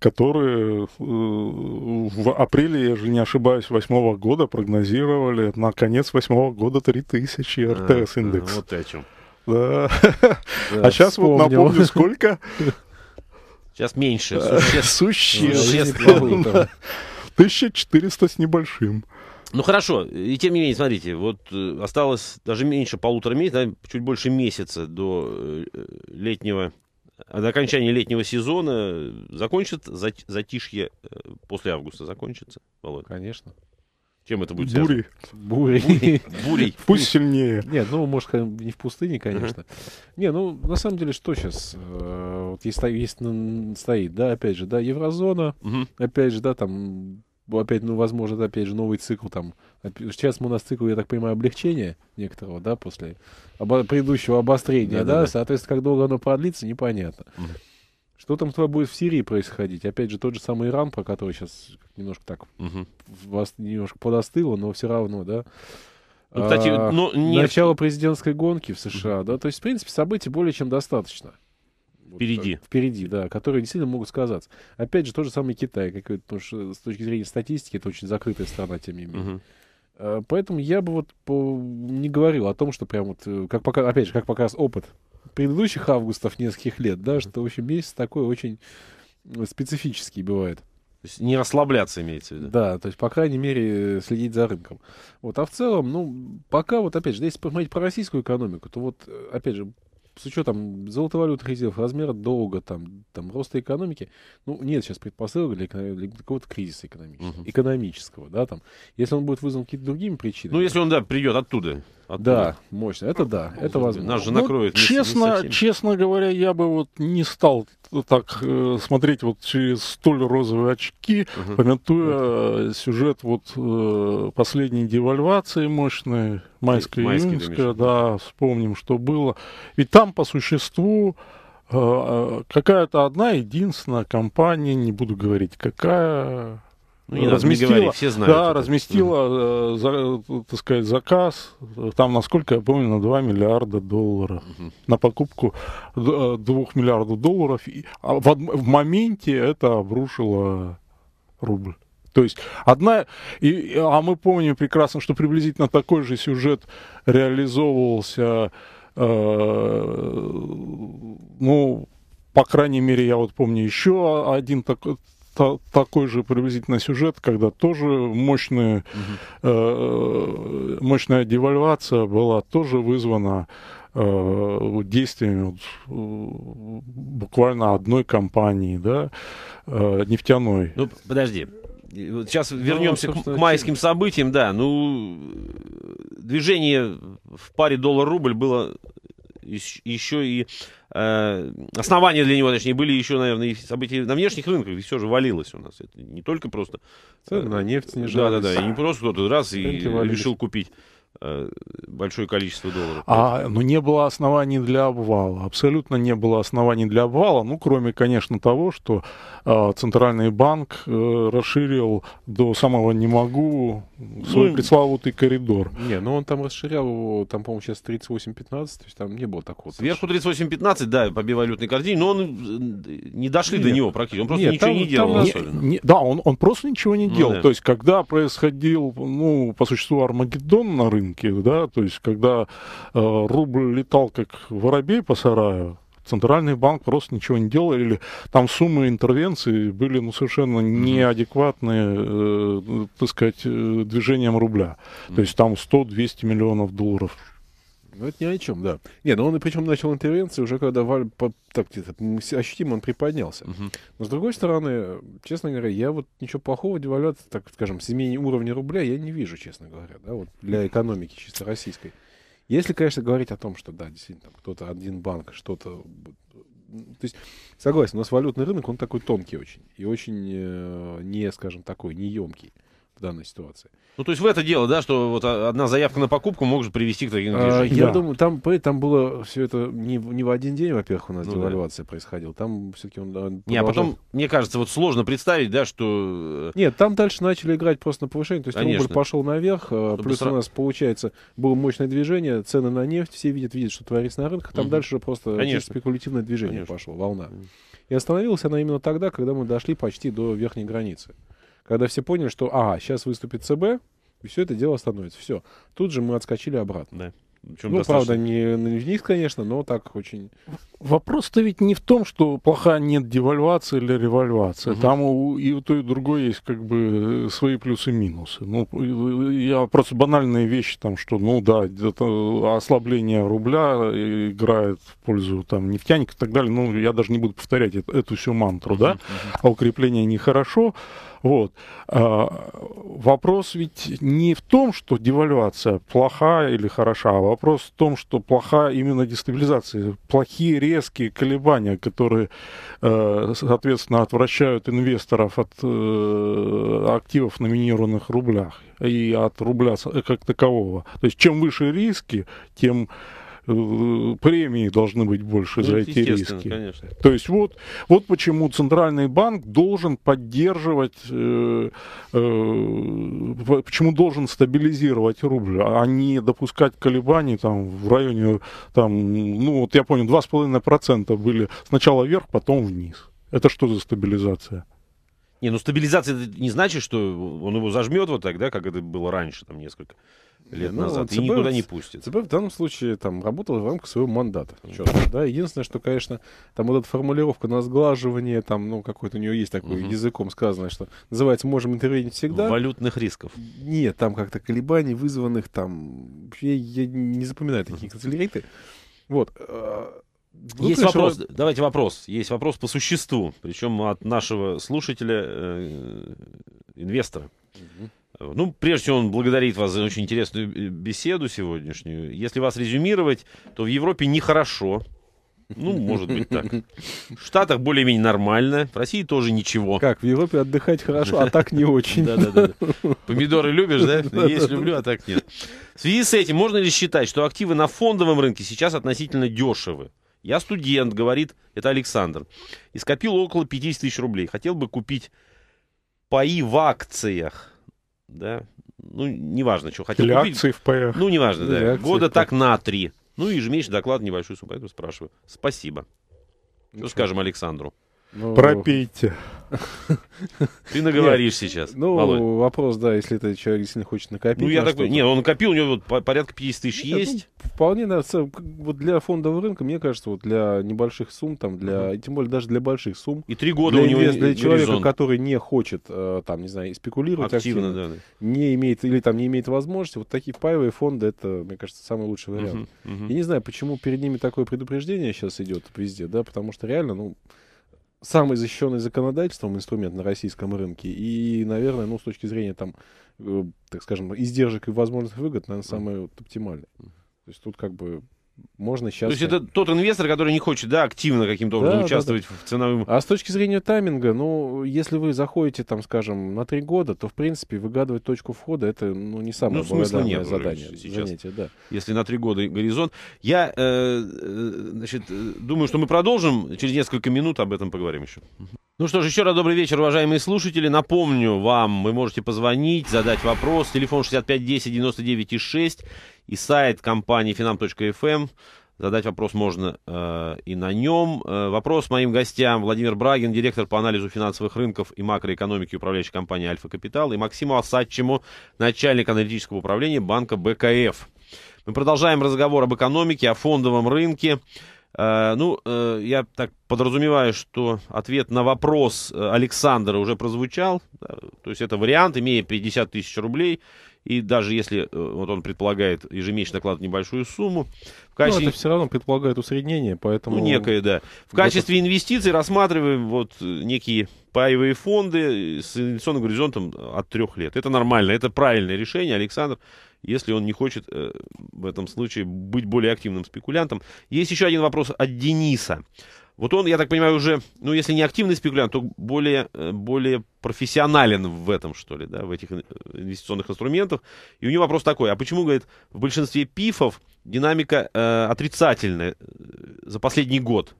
которые э, в апреле, если не ошибаюсь, восьмого года прогнозировали на конец восьмого года 3000 а, РТС индекс. А, вот о чем. Да. а сейчас вот напомню, сколько? Сейчас меньше. Существенно. Существенно. 1400 с небольшим. Ну хорошо, и тем не менее, смотрите, вот э, осталось даже меньше полутора месяцев, чуть больше месяца до э, летнего Э, до окончания летнего сезона закончит затишье э, после августа закончится, Володя? Конечно. Чем это будет связано? Бури. Бури. Бури. *laughs* Пусть сильнее. Нет, ну, может, не в пустыне, конечно. Не, ну, на самом деле, что сейчас? Э, вот есть, стоит, да, опять же, да, еврозона, опять же, да, там опять, ну, возможно, опять же, новый цикл там. Сейчас у нас цикл, я так понимаю, облегчения некоторого, да, после обо- предыдущего обострения, да, да, да, соответственно, как долго оно продлится, непонятно. Угу. Что там с будет в Сирии происходить? Опять же, тот же самый Иран, про который сейчас немножко так угу. вас немножко подостыло, но все равно, да. Ну, кстати, а, ну, нет. Начало президентской гонки в США, да, то есть, в принципе, событий более чем достаточно впереди. Вот, впереди, да, которые действительно могут сказаться. Опять же, то же самое Китай, какой потому что с точки зрения статистики это очень закрытая страна, тем не менее. Угу. Поэтому я бы вот по... не говорил о том, что прям вот, э, как пока, опять же, как показ опыт предыдущих августов нескольких лет, да, что, в общем, месяц такой очень специфический бывает. То есть не расслабляться имеется в виду. Да, то есть, по крайней мере, э, следить за рынком. Вот, а в целом, ну, пока, вот опять же, да, если посмотреть про российскую экономику, то вот, опять же, с учетом золотовалютных резервов, размера долга, там, там, роста экономики, ну, нет сейчас предпосылок для, для какого-то кризиса экономического, угу. экономического, да, там. Если он будет вызван какими-то другими причинами. Ну, если он, да, придет оттуда. оттуда. Да, мощно, это да, ну, это возможно. Нас же накроет. Ну, честно, честно говоря, я бы вот не стал так э, смотреть вот через столь розовые очки, угу. памятуя э, сюжет вот э, последней девальвации мощной, майская июньская да, вспомним, что было. Ведь там там по существу э, какая-то одна единственная компания, не буду говорить, какая ну, не разместила, не говори, все знают да, это. разместила, mm за, так сказать, заказ, там, насколько я помню, на 2 миллиарда долларов, mm на покупку 2 э, миллиардов долларов. И, а в, в моменте это обрушило рубль. То есть одна, и, а мы помним прекрасно, что приблизительно такой же сюжет реализовывался Э, ну, по крайней мере, я вот помню еще один такой такой же приблизительно сюжет, когда тоже мощная, угу. э, мощная девальвация была тоже вызвана э, действиями вот, э, буквально одной компании, да, э, нефтяной. Ну, подожди, Сейчас ну, вернемся к, к майским событиям, да. Ну, движение в паре доллар-рубль было еще и э, основания для него, точнее, были еще, наверное, и события на внешних рынках, и все же валилось у нас. Это не только просто... Цены на нефть э, снижались. Да-да-да, и не просто кто-то раз и решил купить. Э, большое количество долларов. А, но ну, не было оснований для обвала. Абсолютно не было оснований для обвала. Ну, кроме, конечно, того, что э, Центральный банк э, расширил до самого «не могу» свой ну, пресловутый коридор. Не, ну он там расширял его, там, по-моему, сейчас 38-15, то есть там не было такого. Сверху 38-15, да, по бивалютной корзине, но он э, не дошли нет. до него практически, он просто нет, ничего там, не делал там, Не, не, да, он, он просто ничего не ну, делал. Ну, То есть, когда происходил, ну, по существу, Армагеддон на рынке, маленьких, да, то есть когда э, рубль летал как воробей по сараю, Центральный банк просто ничего не делал, или там суммы интервенции были ну, совершенно неадекватные, э, так сказать, э, движением рубля. То есть там 100-200 миллионов долларов ну, это ни о чем, да. Не, ну он и причем начал интервенцию уже когда Валь, по, так, ощутимо он приподнялся. Угу. Но с другой стороны, честно говоря, я вот ничего плохого девальвации, так скажем, изменения уровня рубля я не вижу, честно говоря, да, вот для экономики чисто российской. Если, конечно, говорить о том, что, да, действительно, кто-то один банк что-то то есть, согласен, у нас валютный рынок, он такой тонкий очень. И очень э, не, скажем, такой, не емкий в данной ситуации. Ну, то есть в это дело, да, что вот а, одна заявка на покупку может привести к таким а, Я да. думаю, там, там было все это не, не в один день, во-первых, у нас ну, девальвация да. происходила. Там все-таки он... он не, а потом, мне кажется, вот сложно представить, да, что... Э, Нет, там дальше начали играть просто на повышение. То есть Конечно. рубль пошел наверх, э, Чтобы плюс сра... у нас, получается, было мощное движение, цены на нефть, все видят, видят, что творится на рынках. Там угу. дальше просто Конечно. спекулятивное движение Конечно. пошло, волна. И остановилась она именно тогда, когда мы дошли почти до верхней границы когда все поняли, что, а, сейчас выступит ЦБ, и все это дело становится, Все. Тут же мы отскочили обратно. Да. Причем ну, достаточно... правда, не вниз, конечно, но так очень... Вопрос-то ведь не в том, что плоха нет девальвация или револьвация. Угу. Там у, и у той, и у другой есть как бы э, свои плюсы и минусы. Ну, я просто банальные вещи там, что, ну да, это ослабление рубля играет в пользу там нефтяник и так далее. Ну, я даже не буду повторять это, эту всю мантру, угу, да? Угу. А укрепление нехорошо. хорошо вот. А, вопрос ведь не в том, что девальвация плоха или хороша, а вопрос в том, что плоха именно дестабилизация. Плохие резкие колебания, которые, э, соответственно, отвращают инвесторов от э, активов, номинированных рублях и от рубля э, как такового. То есть чем выше риски, тем Э, премии должны быть больше ну, за эти риски. Конечно. То есть вот, вот почему Центральный банк должен поддерживать, э, э, почему должен стабилизировать рубль, а не допускать колебаний там в районе, там, ну вот я помню, 2,5% были сначала вверх, потом вниз. Это что за стабилизация? Не, ну стабилизация не значит, что он его зажмет вот так, да, как это было раньше, там несколько лет ну, назад, ЦБ, и никуда не пустит. ЦБ в данном случае там работала в рамках своего мандата. Ну Четко, да? Единственное, что, конечно, там вот эта формулировка на сглаживание, там, ну, какой-то у нее есть такой угу. языком сказанное, что называется «можем интервенить всегда». Валютных рисков. Нет, там как-то колебаний вызванных там... Я, я не запоминаю такие канцеляриты. Вот. Ну, есть вопрос, раз... давайте вопрос. Есть вопрос по существу, причем от нашего слушателя, э, инвестора. Угу. Ну, прежде всего, он благодарит вас за очень интересную э, беседу сегодняшнюю. Если вас резюмировать, то в Европе нехорошо. Ну, может быть так. В Штатах более-менее нормально, в России тоже ничего. Как, в Европе отдыхать хорошо, а так не *laughs* очень. Да-да-да. Помидоры любишь, да? *laughs* Есть люблю, а так нет. В связи с этим можно ли считать, что активы на фондовом рынке сейчас относительно дешевы? Я студент, говорит, это Александр, и скопил около 50 тысяч рублей. Хотел бы купить паи в акциях да, ну, неважно, что хотел Или купить. акции в ПФ. Ну, неважно, да. Года так на три. Ну, и ежемесячный доклад, небольшую сумму, поэтому спрашиваю. Спасибо. Ничего. Что скажем Александру? Ну... Пропейте. *laughs* Ты наговоришь сейчас. Ну, вопрос, да, если этот человек действительно хочет накопить. Ну, я на такой. Не, он копил, у него вот порядка 50 тысяч ну, есть. вполне, да, вот для фондового рынка, мне кажется, вот для небольших сумм, там, для, тем более даже для больших сумм. И три года для, у него Для человека, который не хочет, э, там, не знаю, спекулировать активно, не имеет, или там не имеет возможности, вот такие паевые фонды, это, мне кажется, самый лучший вариант. Угу, Я не знаю, почему перед ними такое предупреждение сейчас идет везде, да, потому что реально, ну, самый защищенный законодательством инструмент на российском рынке. И, наверное, ну, с точки зрения, там, э, так скажем, издержек и возможных выгод, наверное, самый вот, оптимальный. То есть тут как бы можно сейчас... То есть это тот инвестор, который не хочет да, активно каким-то образом да, участвовать да, да. в ценовом... А с точки зрения тайминга, ну, если вы заходите, там, скажем, на три года, то, в принципе, выгадывать точку входа, это ну, не самое ну, смысла нет, задание. Сейчас, занятие, да. Если на три года горизонт. Я, э, э значит, э, думаю, что мы продолжим. Через несколько минут об этом поговорим еще. Ну что ж, еще раз добрый вечер, уважаемые слушатели. Напомню вам, вы можете позвонить, задать вопрос. Телефон 6510-99,6 и сайт компании finam.fm. Эм. Задать вопрос можно э, и на нем. Э, вопрос моим гостям Владимир Брагин, директор по анализу финансовых рынков и макроэкономики управляющей компании «Альфа Капитал» и Максиму Асадчему, начальник аналитического управления банка БКФ. Мы продолжаем разговор об экономике, о фондовом рынке. Э, ну, э, я так подразумеваю, что ответ на вопрос э, Александра уже прозвучал. То есть это вариант, имея 50 тысяч рублей, и даже если вот он предполагает ежемесячно кладывать небольшую сумму, в качестве... Ну, это все равно предполагает усреднение, поэтому... Ну, некое, да. В качестве инвестиций рассматриваем вот некие паевые фонды с инвестиционным горизонтом от трех лет. Это нормально, это правильное решение, Александр если он не хочет э, в этом случае быть более активным спекулянтом. Есть еще один вопрос от Дениса. Вот он, я так понимаю, уже, ну, если не активный спекулянт, то более, э, более профессионален в этом, что ли, да, в этих э, инвестиционных инструментах. И у него вопрос такой, а почему, говорит, в большинстве пифов динамика э, отрицательная э, за последний год?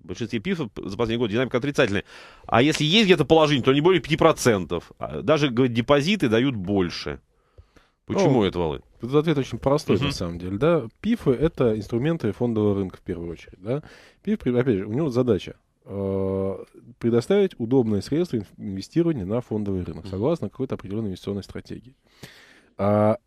В большинстве пифов за последний год динамика отрицательная. А если есть где-то положение, то не более 5%. А даже, говорит, депозиты дают больше. Почему ну, это валы? Тут ответ очень простой, uh-huh. на самом деле. Да? ПИФы — это инструменты фондового рынка, в первую очередь. Да? ПИФ, опять же, у него задача э, предоставить удобное средство инвестирования на фондовый рынок, uh-huh. согласно какой-то определенной инвестиционной стратегии. А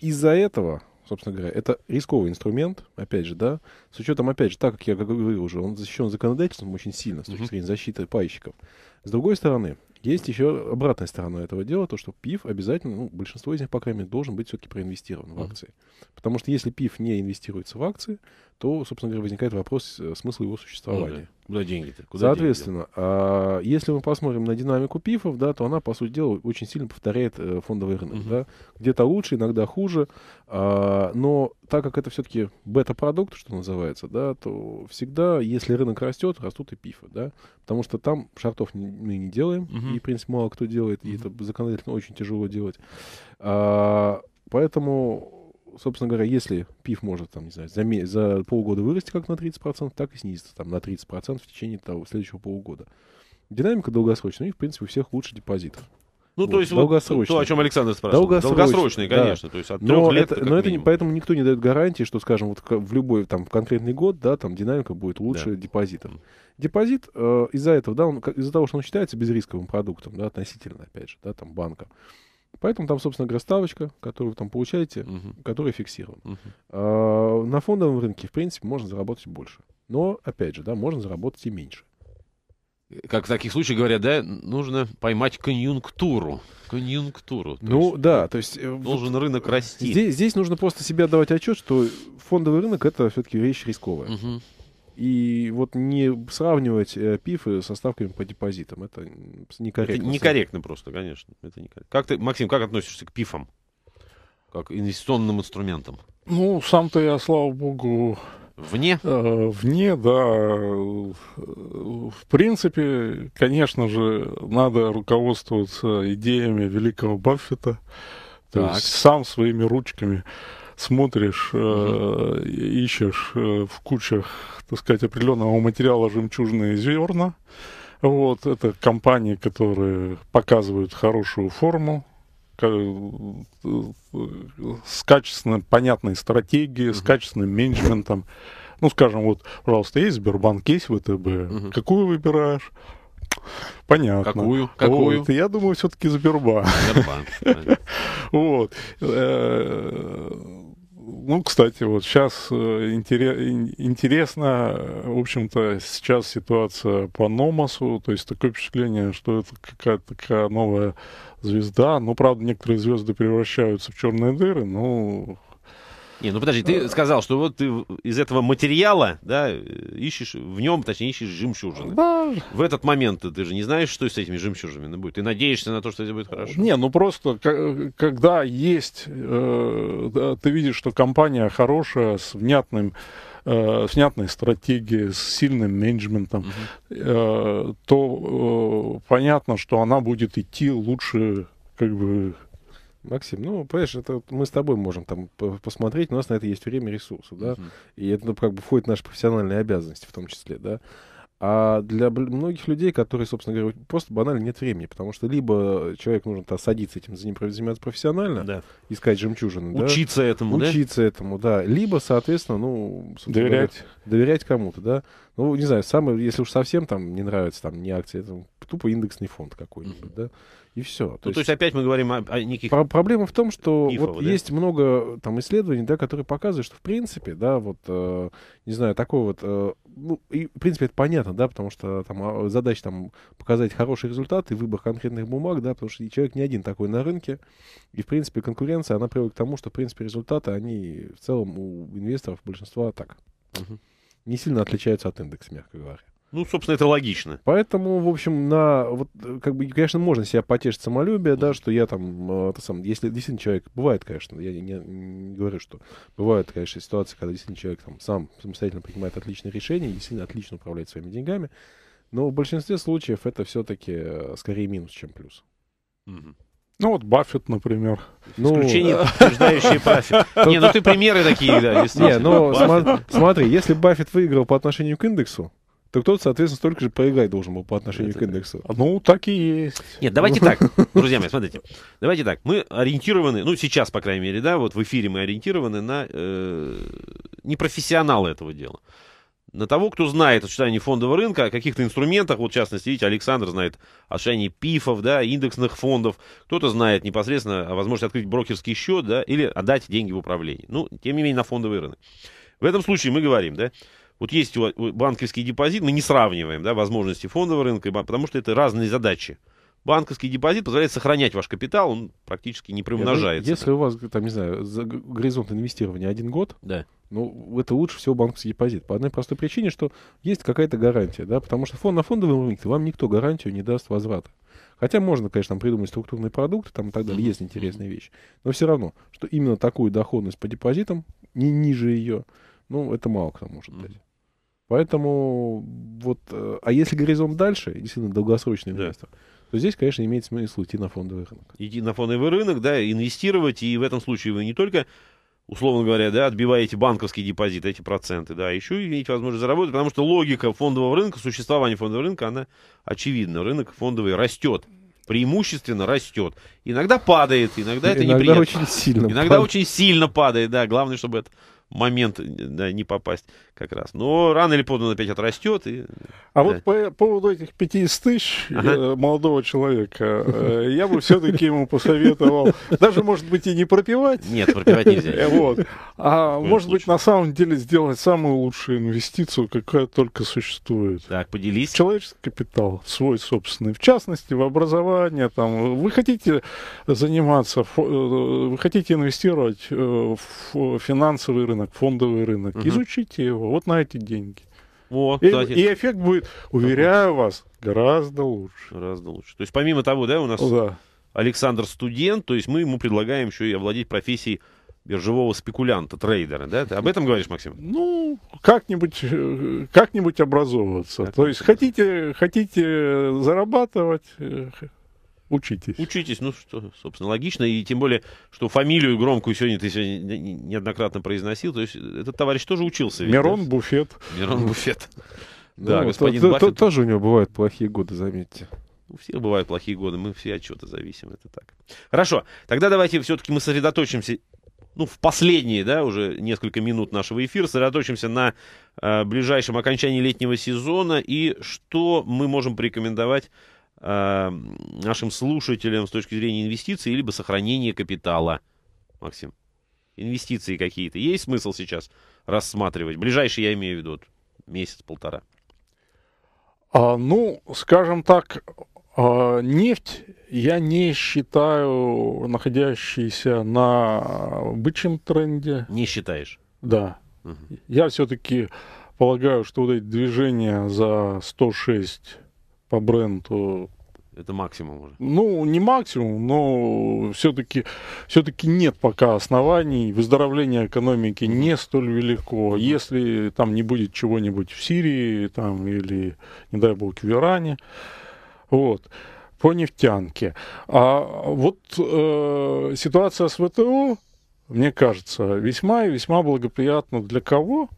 из-за этого, собственно говоря, это рисковый инструмент, опять же, да, с учетом, опять же, так как я говорил уже, он защищен законодательством очень сильно с точки зрения защиты пайщиков. С другой стороны, есть еще обратная сторона этого дела, то, что ПИФ обязательно, ну, большинство из них, по крайней мере, должен быть все-таки проинвестирован mm-hmm. в акции. Потому что если ПИФ не инвестируется в акции, то, собственно говоря, возникает вопрос э, смысла его существования. Ну, да. Куда деньги-то? Куда Соответственно, деньги а, если мы посмотрим на динамику ПИФов, да, то она, по сути дела, очень сильно повторяет э, фондовый рынок. Угу. Да? Где-то лучше, иногда хуже. А, но так как это все-таки бета-продукт, что называется, да, то всегда, если рынок растет, растут и ПИФы. Да? Потому что там шартов мы не делаем, угу. и, в принципе, мало кто делает, угу. и это законодательно очень тяжело делать. А, поэтому собственно говоря, если пив может, там, не знаю, за, ме- за полгода вырасти как на 30%, так и снизиться там, на 30% в течение того, следующего полугода. Динамика долгосрочная, и, в принципе, у всех лучше депозитов. Ну, вот. то есть долгосрочный. то, о чем Александр спрашивал. Долгосрочный, долгосрочный конечно. Да. То есть от но трех лет это, Но это не поэтому никто не дает гарантии, что, скажем, вот в любой там в конкретный год, да, там динамика будет лучше да. депозитов. Депозит э, из-за этого, да, он из-за того, что он считается безрисковым продуктом, да, относительно, опять же, да, там банка. Поэтому там, собственно говоря, ставочка, которую вы там получаете, угу. которая фиксирована. Угу. А, на фондовом рынке, в принципе, можно заработать больше. Но, опять же, да, можно заработать и меньше э, как в таких случаях говорят, да, нужно поймать конъюнктуру. Конъюнктуру. ну есть, да, э, то есть... Э, должен вот рынок расти. Здесь, здесь нужно просто себе отдавать отчет, что фондовый рынок это все-таки вещь рисковая. Угу. И вот не сравнивать э, пифы со ставками по депозитам, это некорректно. Это некорректно просто, конечно. Это некорректно. Как ты, Максим, как относишься к пифам? Как инвестиционным инструментам? Ну, сам-то я, слава богу... Вне? Э, вне, да. В принципе, конечно же, надо руководствоваться идеями великого Баффета. То так. есть сам своими ручками смотришь, э, ищешь э, в кучах, так сказать, определенного материала жемчужные зерна. Вот, это компании, которые показывают хорошую форму, э, с качественно понятной стратегией, mm-hmm. с качественным менеджментом. Ну, скажем, вот, пожалуйста, есть Сбербанк, есть ВТБ. Mm-hmm. Какую выбираешь? Понятно. Какую? Какую? Вот, я думаю, все-таки Сбербанк. Сбербанк. *laughs* Вот. Э, ну, кстати, вот сейчас э, интересно, э, в общем-то, сейчас ситуация по Номасу, то есть такое впечатление, что это какая-то такая новая звезда. Ну, правда, некоторые звезды превращаются в черные дыры, но не, ну подожди, ты сказал, что вот ты из этого материала, да, э, ищешь, в нем, точнее, ищешь жемчужины. Да. В этот момент ты же не знаешь, что с этими жемчужинами будет. Ты надеешься на то, что это будет хорошо. Не, ну просто, э, когда есть, э, ты видишь, что компания хорошая, с внятным снятной стратегии, с сильным менеджментом, Uh-huh. э, то э, понятно, что она будет идти лучше как бы Максим, ну, понимаешь, это вот мы с тобой можем там посмотреть, у нас на это есть время, ресурсы, да, и это ну, как бы входит в наши профессиональные обязанности в том числе, да. А для многих людей, которые, собственно говоря, просто банально нет времени, потому что либо человек нужно -то садиться этим за ним заниматься профессионально, да. искать жемчужины, учиться да? этому, учиться да? этому, да, либо, соответственно, ну доверять, говоря, доверять кому-то, да. Ну, не знаю, самый, если уж совсем там не нравится, там, не акции, там, тупо индексный фонд какой-нибудь, mm-hmm. да, и все. Ну, то, есть, то есть опять мы говорим о, о неких... Про- проблема в том, что Ифов, вот да? есть много там исследований, да, которые показывают, что в принципе, да, вот, э, не знаю, такой вот, э, ну, и в принципе это понятно, да, потому что там а, задача там показать хороший результат и выбор конкретных бумаг, да, потому что человек не один такой на рынке, и в принципе конкуренция, она приводит к тому, что в принципе результаты, они в целом у инвесторов большинства так. Uh-huh не сильно отличаются от индекса, мягко говоря. Ну, собственно, это логично. Поэтому, в общем, на вот э, как бы, конечно, можно себя потешить самолюбие, да, что я там, э, это сам, если действительно человек, бывает, конечно, я не, не говорю, что бывают, конечно, ситуации, когда действительно человек там сам самостоятельно принимает отличные решения, действительно отлично управляет своими деньгами, но в большинстве случаев это все-таки э, скорее минус, чем плюс. mm ну вот Баффет, например. Ну, Исключение, подтверждающие Баффет. *laughs* Не, ну ты примеры такие, да, Не, ну смотри, если Баффет выиграл по отношению к индексу, то кто-то, соответственно, столько же проиграть должен был по отношению к индексу. А, ну, так и есть. Нет, давайте ну. так, друзья мои, смотрите. Давайте так, мы ориентированы, ну, сейчас, по крайней мере, да, вот в эфире мы ориентированы на э, непрофессионалы этого дела на того, кто знает о сочетании фондового рынка, о каких-то инструментах, вот в частности, видите, Александр знает о сочетании ПИФов, да, индексных фондов, кто-то знает непосредственно о возможности открыть брокерский счет, да, или отдать деньги в управление. Ну, тем не менее, на фондовый рынок. В этом случае мы говорим, да, вот есть банковский депозит, мы не сравниваем, да, возможности фондового рынка, потому что это разные задачи. Банковский депозит позволяет сохранять ваш капитал, он практически не ну, приумножается. Если у вас, там, не знаю, горизонт инвестирования один год, да ну, это лучше всего банковский депозит. По одной простой причине, что есть какая-то гарантия, да, потому что фон, на фондовом рынке вам никто гарантию не даст возврата. Хотя можно, конечно, придумать структурные продукты, там и так далее, есть интересные вещи. Но все равно, что именно такую доходность по депозитам, не ниже ее, ну, это мало кто может дать. Поэтому вот, э, а если горизонт дальше, действительно долгосрочный инвестор, да. то здесь, конечно, имеет смысл идти на фондовый рынок. Идти на фондовый рынок, да, инвестировать, и в этом случае вы не только условно говоря, да, отбиваете банковский депозит, эти проценты, да, еще иметь возможность заработать, потому что логика фондового рынка, существование фондового рынка, она очевидна. Рынок фондовый растет, преимущественно растет. Иногда падает, иногда это иногда неприятно. Очень сильно иногда падает. очень сильно падает, да. Главное, чтобы это момент да, не попасть как раз. Но рано или поздно он опять отрастет. И, а да. вот по, поводу этих 50 тысяч ага. Э, молодого человека, э, я бы все-таки ему посоветовал, даже, может быть, и не пропивать. Нет, пропивать нельзя. *laughs* Вот. А может быть, на самом деле сделать самую лучшую инвестицию, какая только существует. Так, поделись. Человеческий капитал свой собственный. В частности, в образование. Там. Вы хотите заниматься, э, вы хотите инвестировать в финансовый рынок, рынок, фондовый рынок. Угу. Изучите его вот на эти деньги. Вот, и, кстати. и эффект будет, уверяю вас, гораздо лучше. Гораздо лучше. То есть помимо того, да, у нас да. Александр студент, то есть мы ему предлагаем еще и овладеть профессией биржевого спекулянта, трейдера, да? Ты об этом говоришь, Максим? Ну, как-нибудь э, как образовываться. Так, То есть хотите, хотите зарабатывать, э, Учитесь. Учитесь, ну что, собственно, логично. И тем более, что фамилию громкую сегодня ты сегодня неоднократно произносил. То есть этот товарищ тоже учился. Ведь, Мирон да? Буфет. Мирон Буфет. Ну да, ну, господин то, Баффет... Тоже у него бывают плохие годы, заметьте. У всех бывают плохие годы, мы все от чего-то зависим, это так. Хорошо, тогда давайте все-таки мы сосредоточимся, ну, в последние, да, уже несколько минут нашего эфира, сосредоточимся на э, ближайшем окончании летнего сезона и что мы можем порекомендовать Эм, нашим слушателям с точки зрения инвестиций, либо сохранения капитала, Максим? Инвестиции какие-то. Есть смысл сейчас рассматривать? Ближайший, я имею в виду, вот, месяц-полтора. А, ну, скажем так, а, нефть я не считаю находящейся на бычьем тренде. Не считаешь? Да. Угу. Я все-таки полагаю, что вот эти движения за 106 по бренду. Это максимум уже. Ну, не максимум, но все-таки все таки нет пока оснований. Выздоровление экономики не столь велико. Если там не будет чего-нибудь в Сирии там, или, не дай бог, в Иране. Вот по нефтянке. А вот э, ситуация с ВТО, мне кажется, весьма и весьма благоприятна для кого?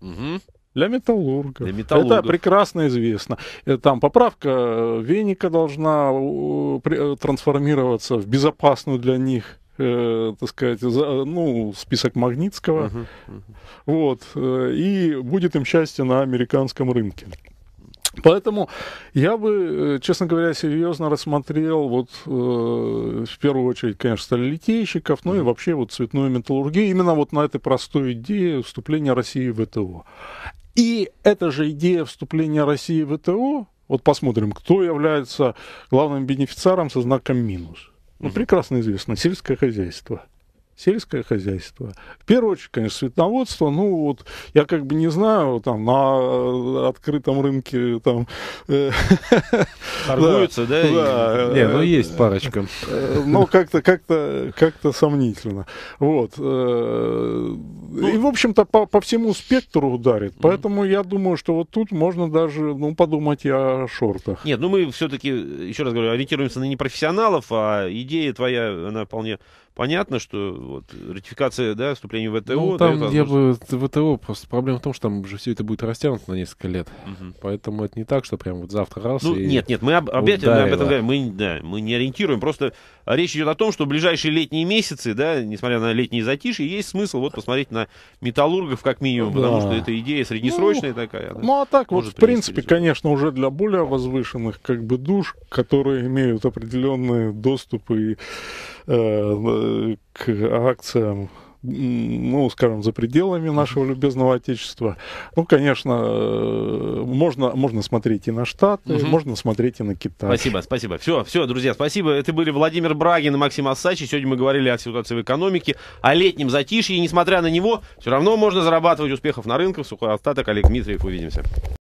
Угу. Для металлургов. Для металлургов. Это прекрасно известно. Э, там поправка э, веника должна э, трансформироваться в безопасную для них э, так сказать, за, ну, список Магнитского. Uh-huh, uh-huh. Вот. Э, и будет им счастье на американском рынке. Поэтому я бы, честно говоря, серьезно рассмотрел вот э, в первую очередь, конечно, сталелитейщиков, ну и вообще вот цветную металлургию, именно вот на этой простой идее вступления России в ВТО. И эта же идея вступления России в ВТО, вот посмотрим, кто является главным бенефициаром со знаком минус. Ну, прекрасно известно, сельское хозяйство сельское хозяйство. В первую очередь, конечно, цветноводство. Ну, вот я как бы не знаю, там на э, открытом рынке там... Э, *laughs* Торгуются, да? Да. Э, не, ну есть парочка. Но как-то как-то как-то сомнительно. Вот. Ну, и, в общем-то, по всему спектру ударит. Поэтому я думаю, что вот тут можно даже, ну, подумать и о шортах. Нет, ну мы все-таки, еще раз говорю, ориентируемся на непрофессионалов, а идея твоя, она вполне Понятно, что вот, ратификация, да, вступление в ну, ВТО... Ну, там я бы... ВТО просто... Проблема в том, что там уже все это будет растянуто на несколько лет. Угу. Поэтому это не так, что прям вот завтра раз ну, и... Нет, нет, мы об, опять мы об этом говорим. Мы, да, мы не ориентируем. Просто речь идет о том, что ближайшие летние месяцы, да, несмотря на летние затишье, есть смысл вот посмотреть на металлургов как минимум, да. потому что эта идея ну, среднесрочная ну, такая. ну, а так вот, в принципе, результат. конечно, уже для более возвышенных как бы душ, которые имеют определенные доступы и Э, к акциям ну, скажем, за пределами нашего любезного отечества. Ну, конечно, э, можно, можно смотреть и на Штаты, угу. можно смотреть и на Китай. Спасибо, спасибо. Все, все, друзья, спасибо. Это были Владимир Брагин и Максим Ассачи. Сегодня мы говорили о ситуации в экономике, о летнем затишье. И несмотря на него, все равно можно зарабатывать успехов на рынках. Сухой остаток. Олег Дмитриев. Увидимся.